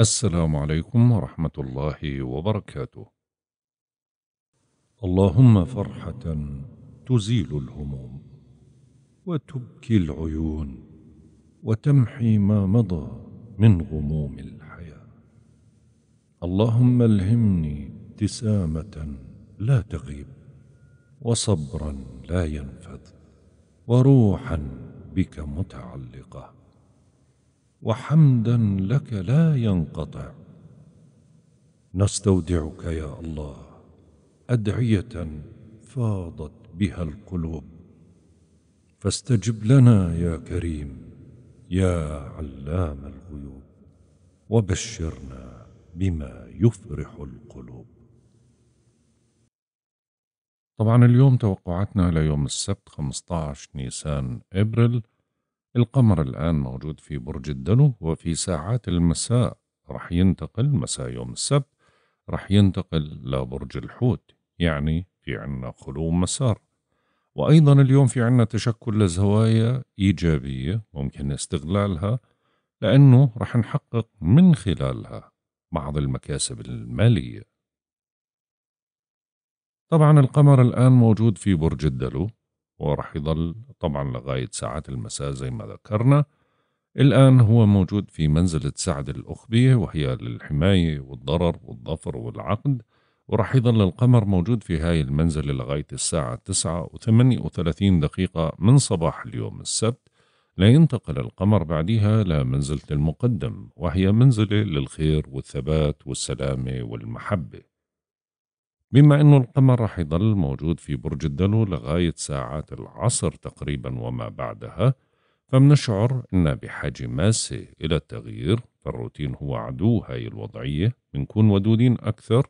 السلام عليكم ورحمة الله وبركاته اللهم فرحة تزيل الهموم وتبكي العيون وتمحي ما مضى من غموم الحياة اللهم الهمني ابتسامة لا تغيب وصبرا لا ينفذ وروحا بك متعلقه وحمدا لك لا ينقطع نستودعك يا الله ادعيه فاضت بها القلوب فاستجب لنا يا كريم يا علام الغيوب وبشرنا بما يفرح القلوب طبعا اليوم توقعاتنا ليوم السبت 15 نيسان ابريل القمر الآن موجود في برج الدلو وفي ساعات المساء رح ينتقل مساء يوم السبت رح ينتقل لبرج الحوت يعني في عنا خلو مسار وأيضا اليوم في عنا تشكل لزوايا إيجابية ممكن استغلالها لأنه رح نحقق من خلالها بعض المكاسب المالية طبعا القمر الآن موجود في برج الدلو وراح يضل طبعا لغاية ساعات المساء زي ما ذكرنا الآن هو موجود في منزلة سعد الأخبية وهي للحماية والضرر والظفر والعقد وراح يظل القمر موجود في هاي المنزلة لغاية الساعة تسعة وثمانية وثلاثين دقيقة من صباح اليوم السبت لينتقل القمر بعدها لمنزلة المقدم وهي منزلة للخير والثبات والسلامة والمحبة بما أن القمر راح يضل موجود في برج الدلو لغاية ساعات العصر تقريبا وما بعدها فمنشعر أن بحاجة ماسة إلى التغيير فالروتين هو عدو هاي الوضعية بنكون ودودين أكثر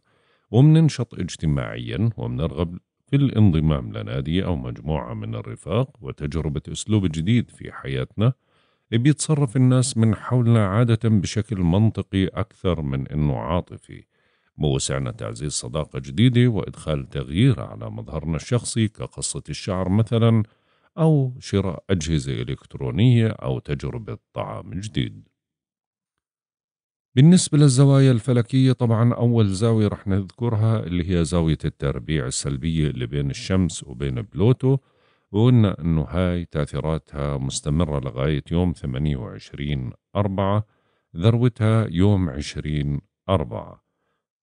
ومننشط اجتماعيا ومنرغب في الانضمام لنادي أو مجموعة من الرفاق وتجربة أسلوب جديد في حياتنا بيتصرف الناس من حولنا عادة بشكل منطقي أكثر من أنه عاطفي ووسعنا تعزيز صداقة جديدة وإدخال تغيير على مظهرنا الشخصي كقصة الشعر مثلا أو شراء أجهزة إلكترونية أو تجربة طعام جديد بالنسبة للزوايا الفلكية طبعا أول زاوية رح نذكرها اللي هي زاوية التربيع السلبية اللي بين الشمس وبين بلوتو وقلنا أنه هاي تأثيراتها مستمرة لغاية يوم 28 أربعة ذروتها يوم 20 أربعة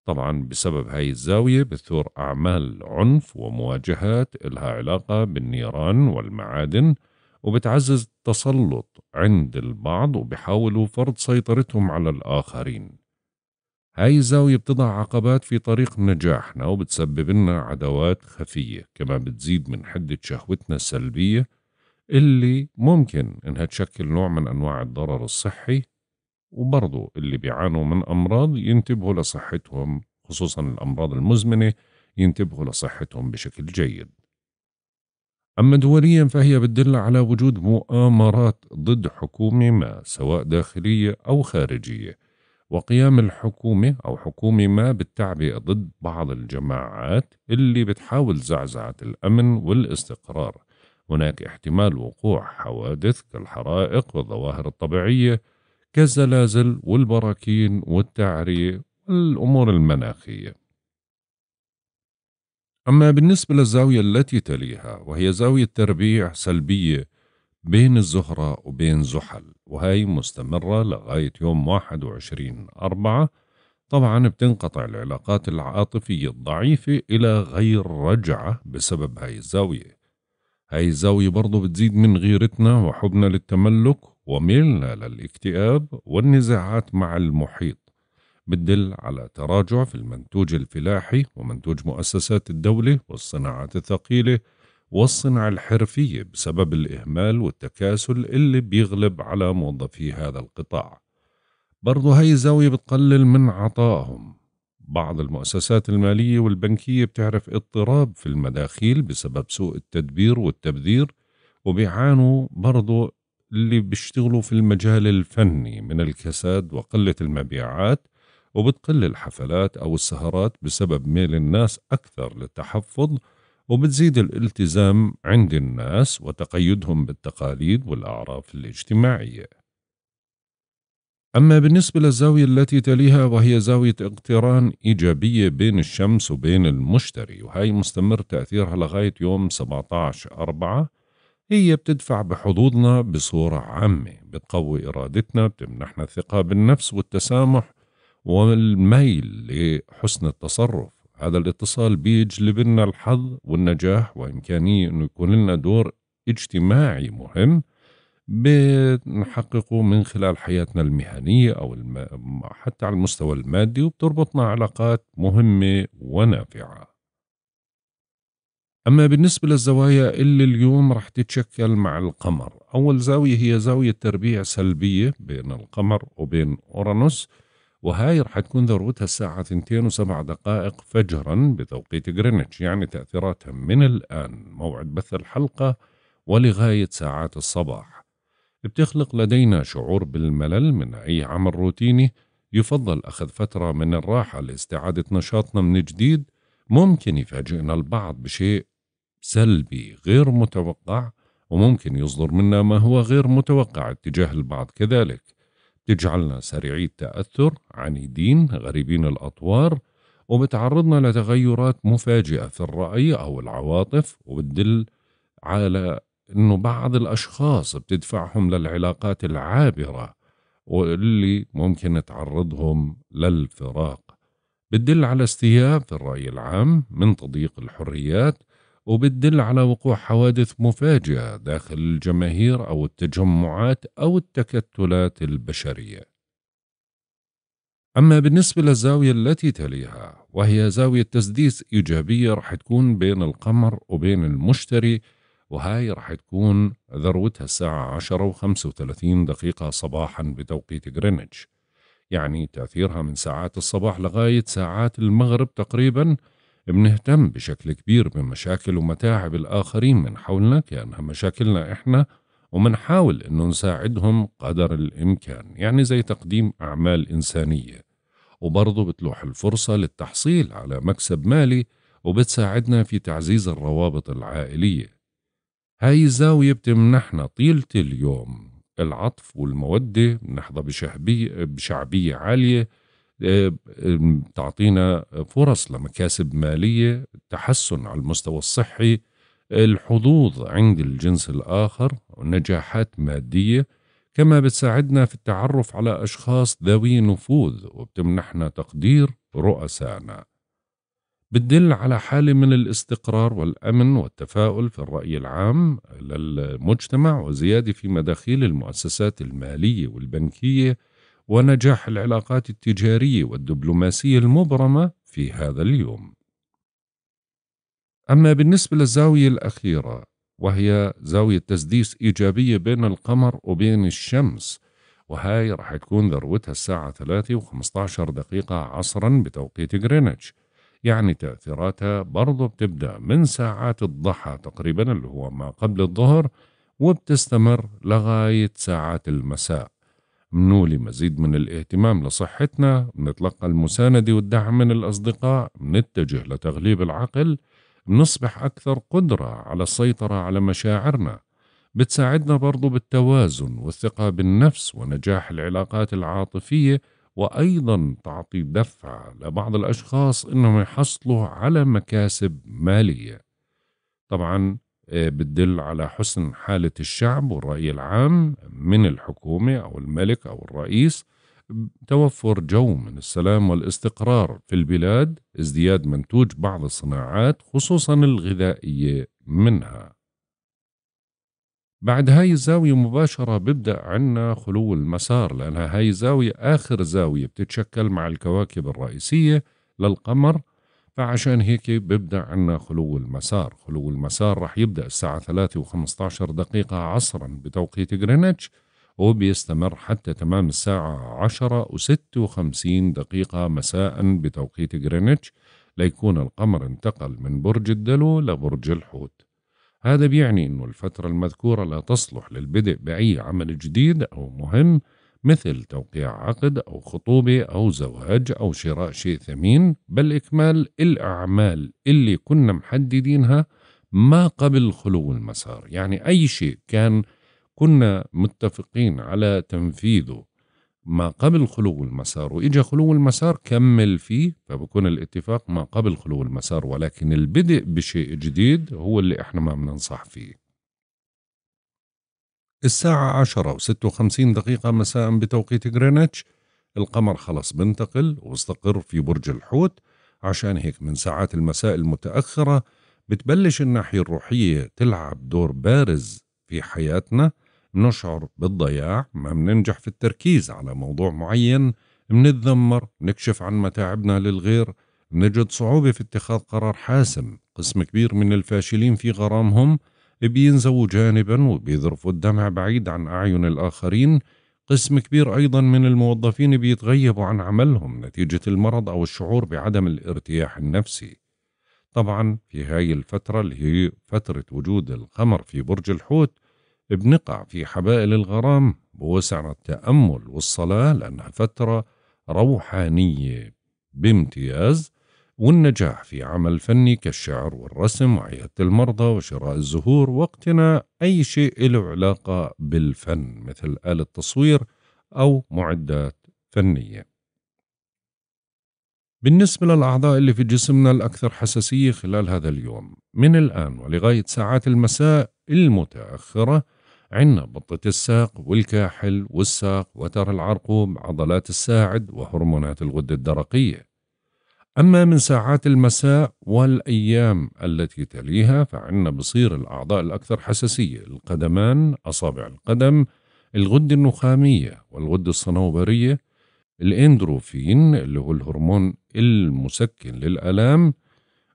طبعا بسبب هاي الزاوية بثور أعمال عنف ومواجهات إلها علاقة بالنيران والمعادن وبتعزز التسلط عند البعض وبحاولوا فرض سيطرتهم على الآخرين هاي الزاوية بتضع عقبات في طريق نجاحنا وبتسبب لنا عداوات خفية كما بتزيد من حدة شهوتنا السلبية اللي ممكن إنها تشكل نوع من أنواع الضرر الصحي وبرضه اللي بيعانوا من أمراض ينتبهوا لصحتهم خصوصا الأمراض المزمنة ينتبهوا لصحتهم بشكل جيد أما دوليا فهي بتدل على وجود مؤامرات ضد حكومة ما سواء داخلية أو خارجية وقيام الحكومة أو حكومة ما بالتعبئة ضد بعض الجماعات اللي بتحاول زعزعة الأمن والاستقرار هناك احتمال وقوع حوادث كالحرائق والظواهر الطبيعية كالزلازل والبراكين والتعرية والأمور المناخية أما بالنسبة للزاوية التي تليها وهي زاوية تربيع سلبية بين الزهرة وبين زحل وهي مستمرة لغاية يوم 21 أربعة طبعا بتنقطع العلاقات العاطفية الضعيفة إلى غير رجعة بسبب هاي الزاوية هاي الزاوية برضو بتزيد من غيرتنا وحبنا للتملك وميلنا للاكتئاب والنزاعات مع المحيط بتدل على تراجع في المنتوج الفلاحي ومنتوج مؤسسات الدولة والصناعات الثقيلة والصناعة الحرفية بسبب الإهمال والتكاسل اللي بيغلب على موظفي هذا القطاع برضو هاي الزاوية بتقلل من عطائهم بعض المؤسسات المالية والبنكية بتعرف اضطراب في المداخيل بسبب سوء التدبير والتبذير وبيعانوا برضو اللي بيشتغلوا في المجال الفني من الكساد وقلة المبيعات وبتقل الحفلات أو السهرات بسبب ميل الناس أكثر للتحفظ وبتزيد الالتزام عند الناس وتقيدهم بالتقاليد والأعراف الاجتماعية أما بالنسبة للزاوية التي تليها وهي زاوية اقتران إيجابية بين الشمس وبين المشتري وهي مستمر تأثيرها لغاية يوم 17 أربعة هي بتدفع بحظوظنا بصورة عامة بتقوي إرادتنا بتمنحنا الثقة بالنفس والتسامح والميل لحسن التصرف هذا الاتصال بيجلب لنا الحظ والنجاح وإمكانية أنه يكون لنا دور اجتماعي مهم بنحققه من خلال حياتنا المهنية أو الم... حتى على المستوى المادي وبتربطنا علاقات مهمة ونافعة أما بالنسبة للزوايا اللي اليوم رح تتشكل مع القمر أول زاوية هي زاوية تربيع سلبية بين القمر وبين أورانوس وهاي رح تكون ذروتها الساعة 2 وسبع دقائق فجرا بتوقيت غرينتش يعني تأثيراتها من الآن موعد بث الحلقة ولغاية ساعات الصباح بتخلق لدينا شعور بالملل من أي عمل روتيني يفضل أخذ فترة من الراحة لاستعادة نشاطنا من جديد ممكن يفاجئنا البعض بشيء سلبي غير متوقع وممكن يصدر منا ما هو غير متوقع اتجاه البعض كذلك تجعلنا سريعي التأثر عنيدين غريبين الأطوار وبتعرضنا لتغيرات مفاجئة في الرأي أو العواطف وبتدل على أنه بعض الأشخاص بتدفعهم للعلاقات العابرة واللي ممكن تعرضهم للفراق بتدل على استياء في الرأي العام من تضييق الحريات وبتدل على وقوع حوادث مفاجئة داخل الجماهير أو التجمعات أو التكتلات البشرية أما بالنسبة للزاوية التي تليها وهي زاوية تسديس إيجابية رح تكون بين القمر وبين المشتري وهاي رح تكون ذروتها الساعة 10 و 35 دقيقة صباحا بتوقيت غرينتش يعني تأثيرها من ساعات الصباح لغاية ساعات المغرب تقريبا بنهتم بشكل كبير بمشاكل ومتاعب الآخرين من حولنا كأنها مشاكلنا إحنا ومنحاول أنه نساعدهم قدر الإمكان يعني زي تقديم أعمال إنسانية وبرضه بتلوح الفرصة للتحصيل على مكسب مالي وبتساعدنا في تعزيز الروابط العائلية هاي الزاوية بتمنحنا طيلة اليوم العطف والمودة بنحظى بشعبية عالية تعطينا فرص لمكاسب مالية تحسن على المستوى الصحي الحظوظ عند الجنس الآخر نجاحات مادية كما بتساعدنا في التعرف على أشخاص ذوي نفوذ وبتمنحنا تقدير رؤسائنا بتدل على حالة من الاستقرار والأمن والتفاؤل في الرأي العام للمجتمع وزيادة في مداخيل المؤسسات المالية والبنكية ونجاح العلاقات التجارية والدبلوماسية المبرمة في هذا اليوم. أما بالنسبة للزاوية الأخيرة وهي زاوية تسديس إيجابية بين القمر وبين الشمس وهاي راح تكون ذروتها الساعة 3 و15 دقيقة عصرا بتوقيت غرينتش يعني تأثيراتها برضو بتبدأ من ساعات الضحى تقريبا اللي هو ما قبل الظهر وبتستمر لغاية ساعات المساء منو مزيد من الاهتمام لصحتنا نتلقى المساندة والدعم من الأصدقاء نتجه لتغليب العقل نصبح أكثر قدرة على السيطرة على مشاعرنا بتساعدنا برضو بالتوازن والثقة بالنفس ونجاح العلاقات العاطفية وأيضا تعطي دفعة لبعض الأشخاص أنهم يحصلوا على مكاسب مالية طبعا آه، بتدل على حسن حالة الشعب والرأي العام من الحكومة أو الملك أو الرئيس توفر جو من السلام والاستقرار في البلاد ازدياد منتوج بعض الصناعات خصوصا الغذائية منها بعد هاي الزاوية مباشرة ببدأ عنا خلو المسار لأنها هاي الزاوية آخر زاوية بتتشكل مع الكواكب الرئيسية للقمر فعشان هيك بيبدأ عنا خلو المسار خلو المسار رح يبدأ الساعة 3 و15 دقيقة عصرا بتوقيت غرينتش وبيستمر حتى تمام الساعة عشرة وست وخمسين دقيقة مساء بتوقيت غرينتش ليكون القمر انتقل من برج الدلو لبرج الحوت هذا بيعني أن الفترة المذكورة لا تصلح للبدء بأي عمل جديد أو مهم مثل توقيع عقد أو خطوبة أو زواج أو شراء شيء ثمين بل إكمال الأعمال اللي كنا محددينها ما قبل خلو المسار يعني أي شيء كان كنا متفقين على تنفيذه ما قبل خلو المسار وإجا خلو المسار كمل فيه فبكون الاتفاق ما قبل خلو المسار ولكن البدء بشيء جديد هو اللي احنا ما بننصح فيه الساعة عشرة وستة وخمسين دقيقة مساء بتوقيت غرينتش القمر خلص بنتقل واستقر في برج الحوت عشان هيك من ساعات المساء المتأخرة بتبلش الناحية الروحية تلعب دور بارز في حياتنا نشعر بالضياع ما بننجح في التركيز على موضوع معين بنتذمر نكشف عن متاعبنا للغير نجد صعوبة في اتخاذ قرار حاسم قسم كبير من الفاشلين في غرامهم بينزووا جانبا وبيذرفوا الدمع بعيد عن أعين الآخرين قسم كبير أيضا من الموظفين بيتغيبوا عن عملهم نتيجة المرض أو الشعور بعدم الارتياح النفسي طبعا في هاي الفترة اللي هي فترة وجود القمر في برج الحوت بنقع في حبائل الغرام بوسعنا التأمل والصلاة لأنها فترة روحانية بامتياز والنجاح في عمل فني كالشعر والرسم وعيادة المرضى وشراء الزهور واقتناء أي شيء له علاقة بالفن مثل آلة تصوير أو معدات فنية بالنسبة للأعضاء اللي في جسمنا الأكثر حساسية خلال هذا اليوم من الآن ولغاية ساعات المساء المتأخرة عندنا بطة الساق والكاحل والساق وتر العرقوب عضلات الساعد وهرمونات الغدة الدرقية أما من ساعات المساء والأيام التي تليها فعنا بصير الأعضاء الأكثر حساسية القدمان أصابع القدم الغدة النخامية والغدة الصنوبرية الاندروفين اللي هو الهرمون المسكن للألام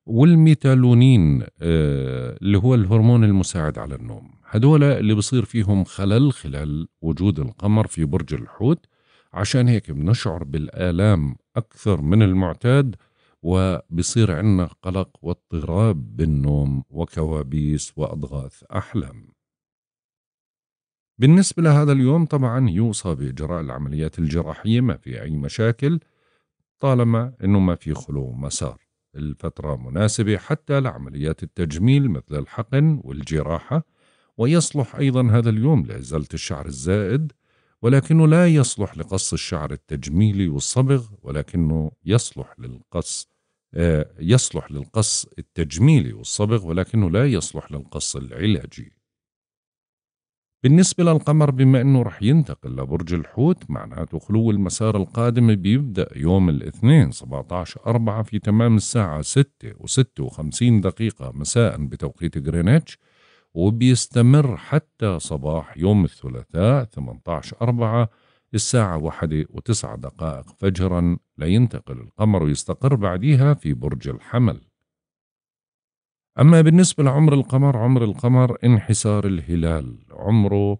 والميتالونين آه، اللي هو الهرمون المساعد على النوم هدول اللي بصير فيهم خلل خلال وجود القمر في برج الحوت عشان هيك بنشعر بالآلام أكثر من المعتاد وبصير عندنا قلق واضطراب بالنوم وكوابيس وأضغاث أحلام بالنسبة لهذا اليوم طبعا يوصى بإجراء العمليات الجراحية ما في أي مشاكل طالما أنه ما في خلو مسار الفترة مناسبة حتى لعمليات التجميل مثل الحقن والجراحة ويصلح أيضا هذا اليوم لإزالة الشعر الزائد ولكنه لا يصلح لقص الشعر التجميلي والصبغ ولكنه يصلح للقص آه، يصلح للقص التجميلي والصبغ ولكنه لا يصلح للقص العلاجي بالنسبة للقمر بما أنه رح ينتقل لبرج الحوت معناته خلو المسار القادم بيبدأ يوم الاثنين 17 أربعة في تمام الساعة 6 و56 دقيقة مساء بتوقيت غرينتش وبيستمر حتى صباح يوم الثلاثاء 18 أربعة الساعة واحدة وتسعة دقائق فجرا لينتقل القمر ويستقر بعديها في برج الحمل أما بالنسبة لعمر القمر عمر القمر انحسار الهلال عمره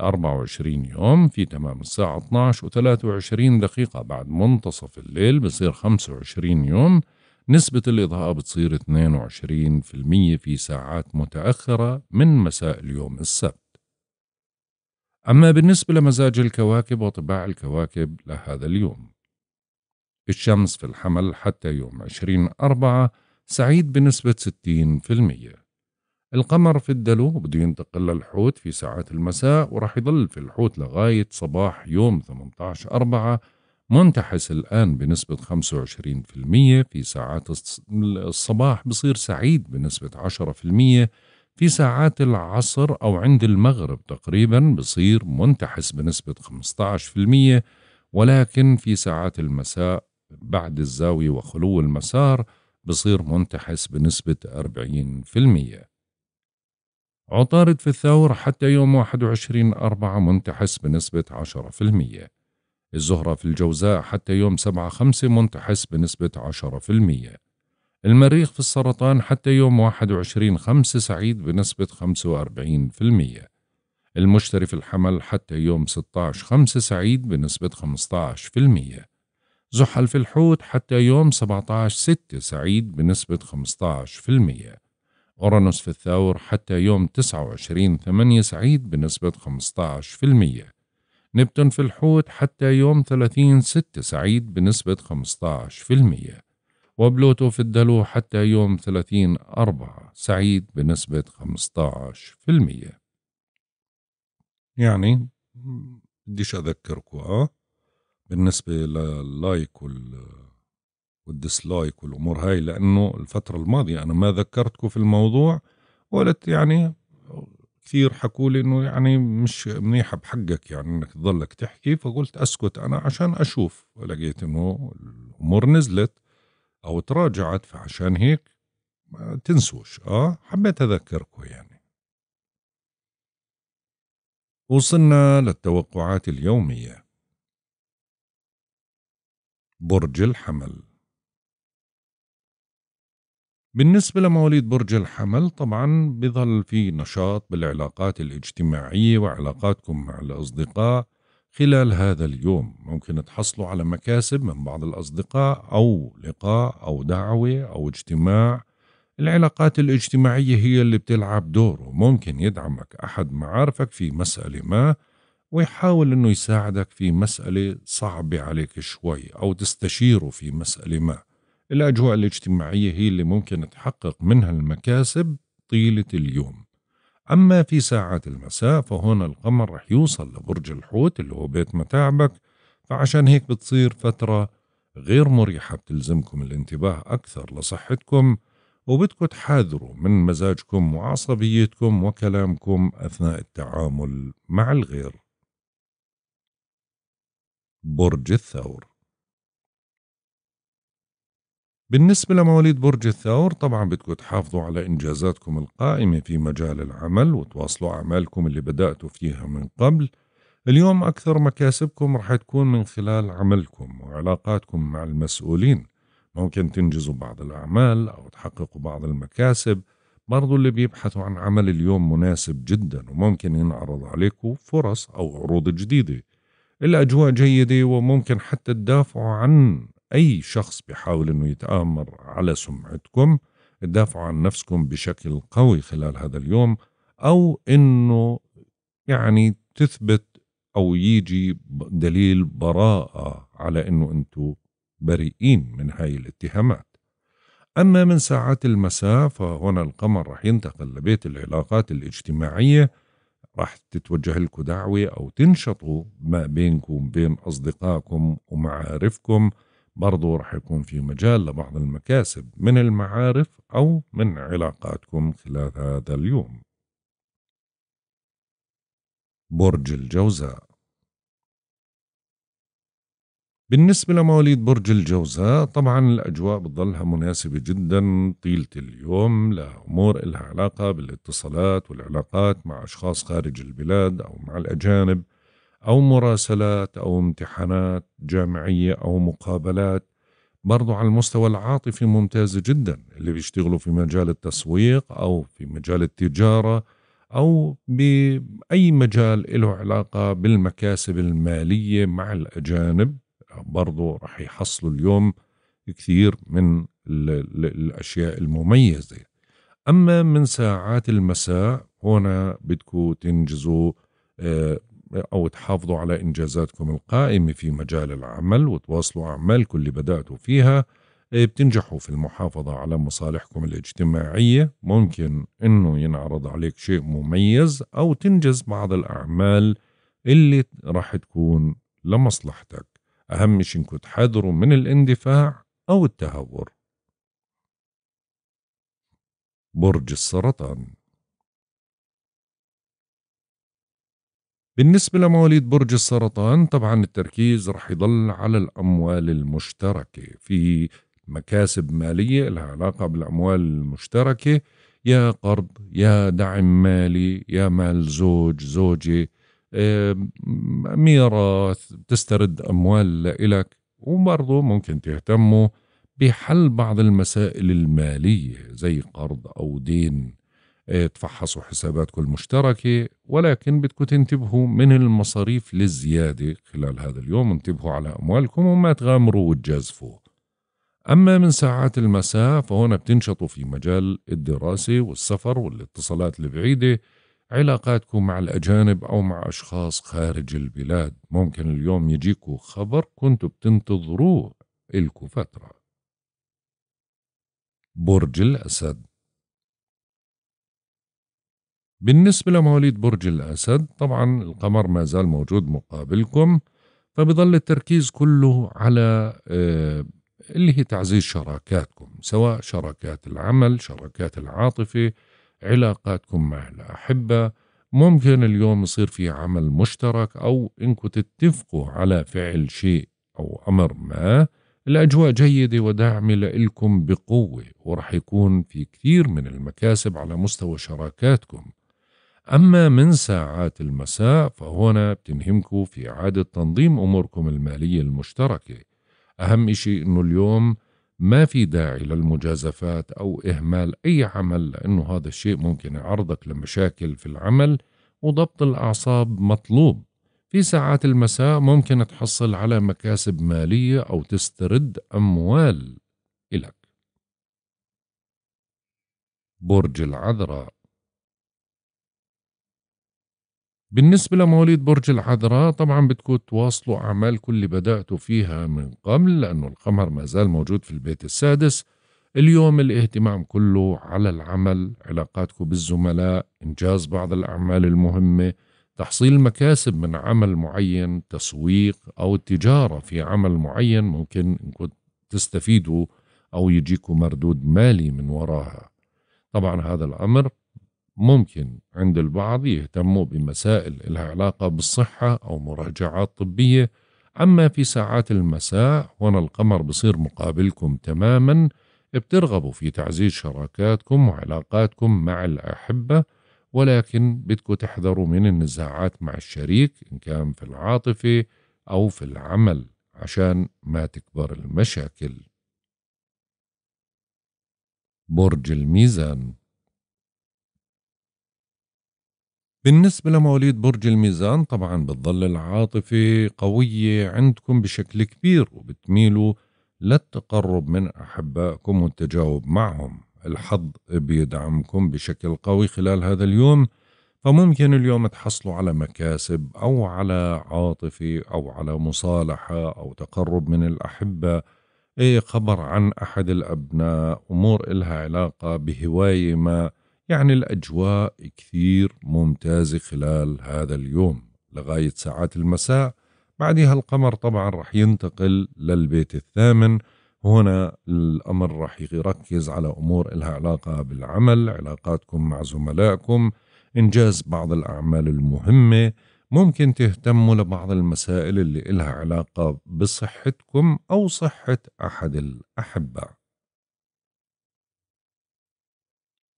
24 يوم في تمام الساعة 12 و 23 دقيقة بعد منتصف الليل بصير 25 يوم نسبة الإضاءة بتصير 22% في ساعات متأخرة من مساء اليوم السبت أما بالنسبة لمزاج الكواكب وطباع الكواكب لهذا اليوم الشمس في الحمل حتى يوم عشرين أربعة سعيد بنسبة 60% القمر في الدلو بده ينتقل للحوت في ساعات المساء وراح يضل في الحوت لغاية صباح يوم 18 أربعة منتحس الآن بنسبة 25% في ساعات الصباح بصير سعيد بنسبة 10% في ساعات العصر أو عند المغرب تقريبا بصير منتحس بنسبة 15% ولكن في ساعات المساء بعد الزاوية وخلو المسار بصير منتحس بنسبة 40% عطارد في الثور حتى يوم 21 أربعة منتحس بنسبة 10% الزهرة في الجوزاء حتى يوم 7 5 منتحس بنسبة 10% المريخ في السرطان حتى يوم 21 خمسة سعيد بنسبة 45% المشتري في الحمل حتى يوم 16 خمسة سعيد بنسبة 15% زحل في الحوت حتى يوم 17 6 سعيد بنسبة 15% أورانوس في الثور حتى يوم 29 8 سعيد بنسبة 15% نبتون في الحوت حتى يوم 30 6 سعيد بنسبة 15% وبلوتو في الدلو حتى يوم 30 أربعة سعيد بنسبة 15% يعني بديش أذكركم أه بالنسبة لللايك وال والديسلايك والأمور هاي لأنه الفترة الماضية أنا ما ذكرتكم في الموضوع وقلت يعني كثير حكوا لي انه يعني مش منيحه بحقك يعني انك تضلك تحكي فقلت اسكت انا عشان اشوف لقيت انه الامور نزلت أو تراجعت فعشان هيك ما تنسوش آه حبيت أذكركم يعني وصلنا للتوقعات اليومية برج الحمل بالنسبة لمواليد برج الحمل طبعا بظل في نشاط بالعلاقات الاجتماعية وعلاقاتكم مع الأصدقاء خلال هذا اليوم ممكن تحصلوا على مكاسب من بعض الأصدقاء أو لقاء أو دعوة أو اجتماع العلاقات الاجتماعية هي اللي بتلعب دور وممكن يدعمك أحد معارفك في مسألة ما ويحاول أنه يساعدك في مسألة صعبة عليك شوي أو تستشيره في مسألة ما الأجواء الاجتماعية هي اللي ممكن تحقق منها المكاسب طيلة اليوم أما في ساعات المساء فهنا القمر رح يوصل لبرج الحوت اللي هو بيت متاعبك فعشان هيك بتصير فترة غير مريحة بتلزمكم الانتباه أكثر لصحتكم وبدكم تحاذروا من مزاجكم وعصبيتكم وكلامكم أثناء التعامل مع الغير برج الثور بالنسبة لمواليد برج الثور طبعا بدكم تحافظوا على إنجازاتكم القائمة في مجال العمل وتواصلوا أعمالكم اللي بدأتوا فيها من قبل اليوم أكثر مكاسبكم رح تكون من خلال عملكم وعلاقاتكم مع المسؤولين ممكن تنجزوا بعض الأعمال أو تحققوا بعض المكاسب برضو اللي بيبحثوا عن عمل اليوم مناسب جدا وممكن ينعرض عليكم فرص أو عروض جديدة الأجواء جيدة وممكن حتى تدافعوا عن أي شخص بيحاول أنه يتآمر على سمعتكم تدافعوا عن نفسكم بشكل قوي خلال هذا اليوم أو أنه يعني تثبت أو يجي دليل براءة على أنه أنتم بريئين من هاي الاتهامات أما من ساعات المساء فهنا القمر رح ينتقل لبيت العلاقات الاجتماعية راح تتوجه لكم دعوة أو تنشطوا ما بينكم وبين أصدقائكم ومعارفكم برضو رح يكون في مجال لبعض المكاسب من المعارف أو من علاقاتكم خلال هذا اليوم برج الجوزاء بالنسبة لمواليد برج الجوزاء طبعا الأجواء بتظلها مناسبة جدا طيلة اليوم لأمور إلها علاقة بالاتصالات والعلاقات مع أشخاص خارج البلاد أو مع الأجانب أو مراسلات أو امتحانات جامعية أو مقابلات برضو على المستوى العاطفي ممتازة جدا اللي بيشتغلوا في مجال التسويق أو في مجال التجارة أو بأي مجال له علاقة بالمكاسب المالية مع الأجانب برضو رح يحصلوا اليوم كثير من الـ الـ الأشياء المميزة أما من ساعات المساء هنا بدكم تنجزوا آه، أو تحافظوا على إنجازاتكم القائمة في مجال العمل وتواصلوا أعمالكم اللي بدأتوا فيها إيه، بتنجحوا في المحافظة على مصالحكم الاجتماعية ممكن أنه ينعرض عليك شيء مميز أو تنجز بعض الأعمال اللي راح تكون لمصلحتك أهم شيء إنكم تحذروا من الاندفاع أو التهور برج السرطان بالنسبة لمواليد برج السرطان طبعا التركيز رح يضل على الأموال المشتركة في مكاسب مالية لها علاقة بالأموال المشتركة يا قرض يا دعم مالي يا مال زوج زوجة ميراث تسترد أموال لإلك وبرضه ممكن تهتموا بحل بعض المسائل المالية زي قرض أو دين إيه، تفحصوا حساباتكم المشتركة ولكن بدكم تنتبهوا من المصاريف للزيادة خلال هذا اليوم انتبهوا على أموالكم وما تغامروا وتجازفوا أما من ساعات المساء فهنا بتنشطوا في مجال الدراسة والسفر والاتصالات البعيدة علاقاتكم مع الأجانب أو مع أشخاص خارج البلاد ممكن اليوم يجيكوا خبر كنتوا بتنتظروه إلكوا فترة برج الأسد بالنسبة لمواليد برج الأسد طبعا القمر ما زال موجود مقابلكم فبظل التركيز كله على آه، اللي هي تعزيز شراكاتكم سواء شراكات العمل شراكات العاطفة علاقاتكم مع الأحبة ممكن اليوم يصير في عمل مشترك أو إنكم تتفقوا على فعل شيء أو أمر ما الأجواء جيدة وداعمة لإلكم بقوة ورح يكون في كثير من المكاسب على مستوى شراكاتكم أما من ساعات المساء فهنا بتنهمكوا في إعادة تنظيم أموركم المالية المشتركة أهم إشي إنه اليوم ما في داعي للمجازفات أو إهمال أي عمل لأنه هذا الشيء ممكن يعرضك لمشاكل في العمل وضبط الأعصاب مطلوب في ساعات المساء ممكن تحصل على مكاسب مالية أو تسترد أموال إلك برج العذراء بالنسبة لمواليد برج العذراء طبعا بتكون تواصلوا أعمالكم اللي بدأتوا فيها من قبل لأنه القمر ما زال موجود في البيت السادس اليوم الاهتمام كله على العمل علاقاتكم بالزملاء إنجاز بعض الأعمال المهمة تحصيل مكاسب من عمل معين تسويق أو التجارة في عمل معين ممكن إنكم تستفيدوا أو يجيكم مردود مالي من وراها طبعا هذا الأمر ممكن عند البعض يهتموا بمسائل لها علاقة بالصحة أو مراجعات طبية أما في ساعات المساء وأنا القمر بصير مقابلكم تماما بترغبوا في تعزيز شراكاتكم وعلاقاتكم مع الأحبة ولكن بدكم تحذروا من النزاعات مع الشريك إن كان في العاطفة أو في العمل عشان ما تكبر المشاكل برج الميزان بالنسبة لمواليد برج الميزان طبعا بتظل العاطفة قوية عندكم بشكل كبير وبتميلوا للتقرب من أحبائكم والتجاوب معهم الحظ بيدعمكم بشكل قوي خلال هذا اليوم فممكن اليوم تحصلوا على مكاسب أو على عاطفة أو على مصالحة أو تقرب من الأحبة أي خبر عن أحد الأبناء أمور إلها علاقة بهواية ما يعني الأجواء كثير ممتازة خلال هذا اليوم لغاية ساعات المساء بعدها القمر طبعا رح ينتقل للبيت الثامن هنا الأمر رح يركز على أمور إلها علاقة بالعمل علاقاتكم مع زملائكم إنجاز بعض الأعمال المهمة ممكن تهتموا لبعض المسائل اللي إلها علاقة بصحتكم أو صحة أحد الأحبة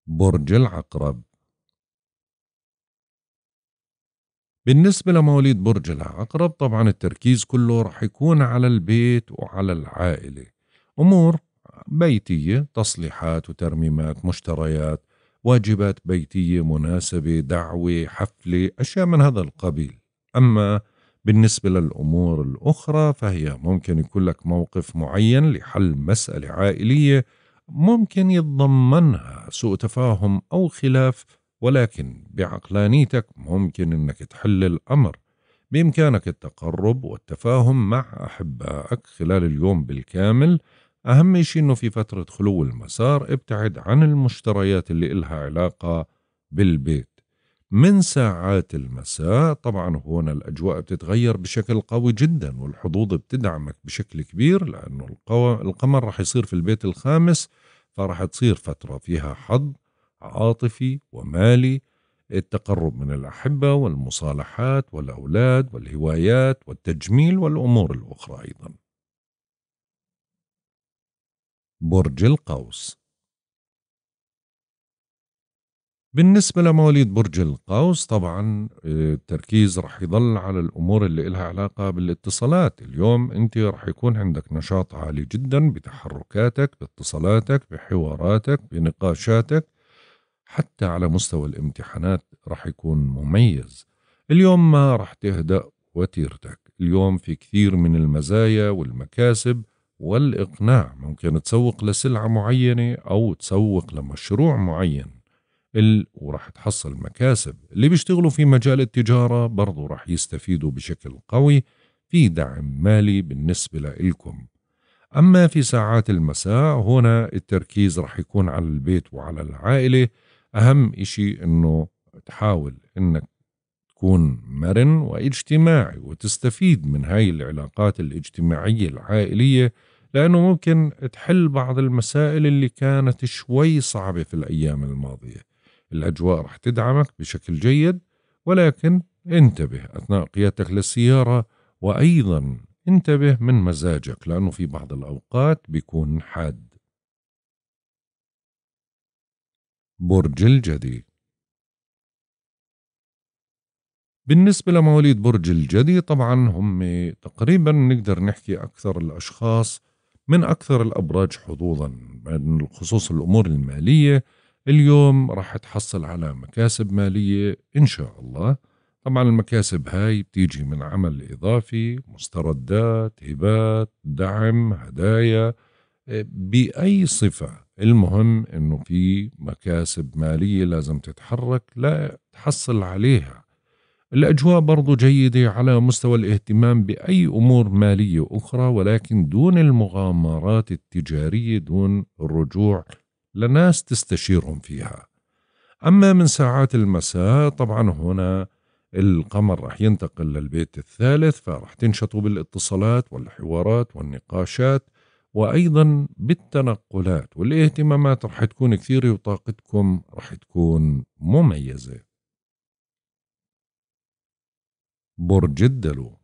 برج العقرب بالنسبة لمواليد برج العقرب طبعا التركيز كله راح يكون على البيت وعلى العائلة أمور بيتية تصليحات وترميمات مشتريات واجبات بيتية مناسبة دعوة حفلة أشياء من هذا القبيل أما بالنسبة للأمور الأخرى فهي ممكن يكون لك موقف معين لحل مسألة عائلية ممكن يتضمنها سوء تفاهم أو خلاف ولكن بعقلانيتك ممكن أنك تحل الأمر بإمكانك التقرب والتفاهم مع أحبائك خلال اليوم بالكامل أهم شيء أنه في فترة خلو المسار ابتعد عن المشتريات اللي إلها علاقة بالبيت من ساعات المساء طبعا هون الأجواء بتتغير بشكل قوي جدا والحظوظ بتدعمك بشكل كبير لأنه القمر رح يصير في البيت الخامس فرح تصير فترة فيها حظ عاطفي ومالي التقرب من الأحبة والمصالحات والأولاد والهوايات والتجميل والأمور الأخرى أيضا برج القوس بالنسبة لمواليد برج القوس طبعا آه، التركيز رح يضل على الأمور اللي إلها علاقة بالاتصالات اليوم أنت رح يكون عندك نشاط عالي جدا بتحركاتك باتصالاتك بحواراتك بنقاشاتك حتى على مستوى الامتحانات رح يكون مميز اليوم ما رح تهدأ وتيرتك اليوم في كثير من المزايا والمكاسب والإقناع ممكن تسوق لسلعة معينة أو تسوق لمشروع معين ال... وراح تحصل مكاسب اللي بيشتغلوا في مجال التجارة برضو راح يستفيدوا بشكل قوي في دعم مالي بالنسبة لإلكم أما في ساعات المساء هنا التركيز راح يكون على البيت وعلى العائلة أهم إشي أنه تحاول أنك تكون مرن واجتماعي وتستفيد من هاي العلاقات الاجتماعية العائلية لأنه ممكن تحل بعض المسائل اللي كانت شوي صعبة في الأيام الماضية الأجواء رح تدعمك بشكل جيد ولكن انتبه أثناء قيادتك للسيارة وأيضا انتبه من مزاجك لأنه في بعض الأوقات بيكون حاد برج الجدي بالنسبة لمواليد برج الجدي طبعا هم تقريبا نقدر نحكي أكثر الأشخاص من أكثر الأبراج حظوظا خصوص الأمور المالية اليوم راح تحصل على مكاسب مالية إن شاء الله طبعا المكاسب هاي بتيجي من عمل إضافي مستردات هبات دعم هدايا آه، بأي صفة المهم إنه في مكاسب مالية لازم تتحرك لا تحصل عليها الأجواء برضو جيدة على مستوى الاهتمام بأي أمور مالية أخرى ولكن دون المغامرات التجارية دون الرجوع لناس تستشيرهم فيها أما من ساعات المساء طبعا هنا القمر رح ينتقل للبيت الثالث فرح تنشطوا بالاتصالات والحوارات والنقاشات وأيضا بالتنقلات والاهتمامات رح تكون كثيرة وطاقتكم رح تكون مميزة برج الدلو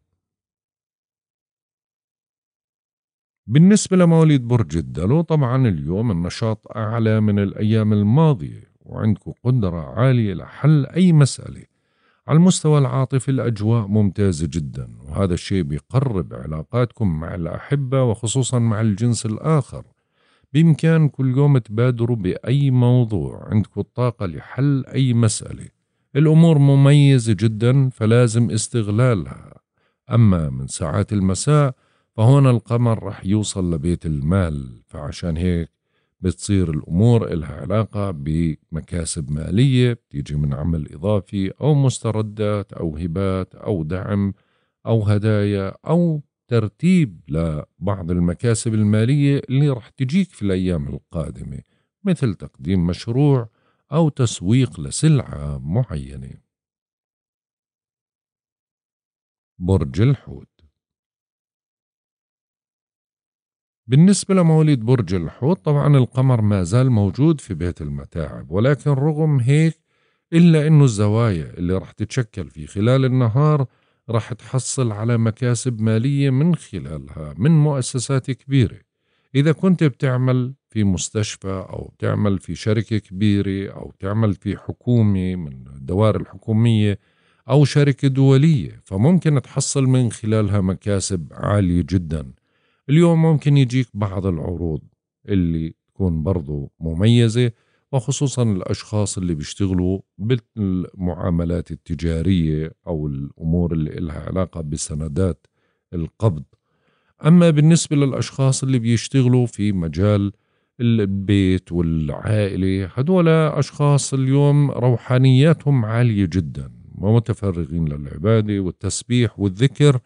بالنسبة لمواليد برج الدلو طبعا اليوم النشاط أعلى من الأيام الماضية وعندكم قدرة عالية لحل أي مسألة على المستوى العاطفي الأجواء ممتازة جدا وهذا الشيء بيقرب علاقاتكم مع الأحبة وخصوصا مع الجنس الآخر بإمكان كل يوم تبادروا بأي موضوع عندكم الطاقة لحل أي مسألة الأمور مميزة جدا فلازم استغلالها أما من ساعات المساء فهون القمر رح يوصل لبيت المال فعشان هيك بتصير الأمور إلها علاقة بمكاسب مالية بتيجي من عمل إضافي أو مستردات أو هبات أو دعم أو هدايا أو ترتيب لبعض المكاسب المالية اللي رح تجيك في الأيام القادمة مثل تقديم مشروع أو تسويق لسلعة معينة برج الحوت بالنسبة لمواليد برج الحوت طبعا القمر ما زال موجود في بيت المتاعب ولكن رغم هيك إلا أنه الزوايا اللي راح تتشكل في خلال النهار راح تحصل على مكاسب مالية من خلالها من مؤسسات كبيرة إذا كنت بتعمل في مستشفى أو بتعمل في شركة كبيرة أو بتعمل في حكومة من الدوائر الحكومية أو شركة دولية فممكن تحصل من خلالها مكاسب عالية جدا اليوم ممكن يجيك بعض العروض اللي تكون برضو مميزة وخصوصا الأشخاص اللي بيشتغلوا بالمعاملات التجارية أو الأمور اللي لها علاقة بسندات القبض أما بالنسبة للأشخاص اللي بيشتغلوا في مجال البيت والعائلة هدول أشخاص اليوم روحانياتهم عالية جدا ومتفرغين للعبادة والتسبيح والذكر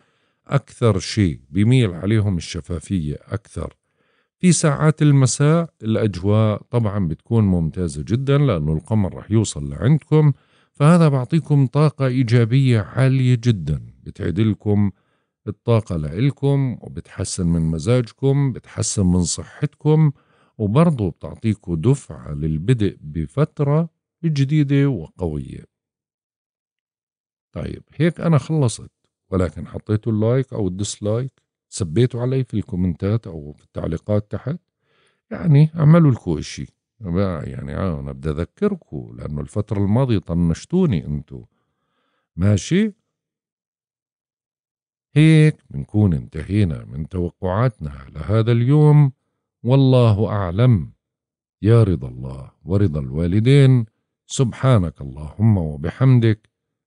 أكثر شيء بميل عليهم الشفافية أكثر في ساعات المساء الأجواء طبعا بتكون ممتازة جدا لأنه القمر رح يوصل لعندكم فهذا بعطيكم طاقة إيجابية عالية جدا بتعدلكم الطاقة لإلكم وبتحسن من مزاجكم بتحسن من صحتكم وبرضه بتعطيكم دفعة للبدء بفترة جديدة وقوية طيب هيك أنا خلصت ولكن حطيتوا اللايك أو الديسلايك سبيتوا علي في الكومنتات أو في التعليقات تحت يعني اعملوا لكم شيء يعني آه، أنا بدي أذكركم لأنه الفترة الماضية طنشتوني انتم ماشي هيك بنكون انتهينا من توقعاتنا لهذا اليوم والله أعلم يا رضا الله ورضا الوالدين سبحانك اللهم وبحمدك